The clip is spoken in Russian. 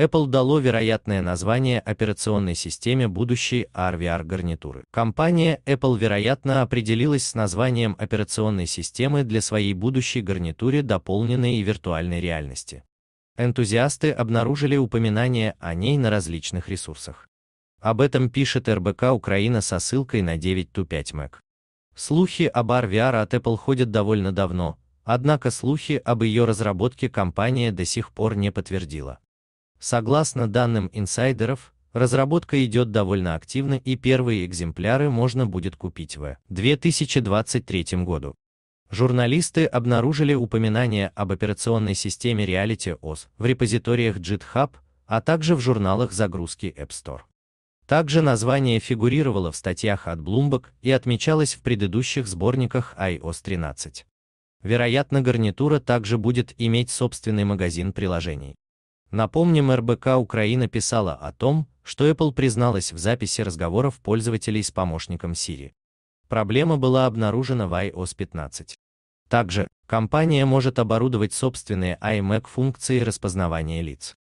Apple дало вероятное название операционной системе будущей RVR-гарнитуры. Компания Apple, вероятно, определилась с названием операционной системы для своей будущей гарнитуры, дополненной виртуальной реальности. Энтузиасты обнаружили упоминание о ней на различных ресурсах. Об этом пишет РБК Украина со ссылкой на 9.5Mac. Слухи об RVR от Apple ходят довольно давно, однако слухи об ее разработке компания до сих пор не подтвердила. Согласно данным инсайдеров, разработка идет довольно активно и первые экземпляры можно будет купить в 2023 году. Журналисты обнаружили упоминания об операционной системе Reality OS в репозиториях GitHub, а также в журналах загрузки App Store. Также название фигурировало в статьях от Bloomberg и отмечалось в предыдущих сборниках iOS 13. Вероятно, гарнитура также будет иметь собственный магазин приложений. Напомним, РБК Украина писала о том, что Apple призналась в записи разговоров пользователей с помощником Siri. Проблема была обнаружена в iOS 15. Также компания может оборудовать собственные iMac функции распознавания лиц.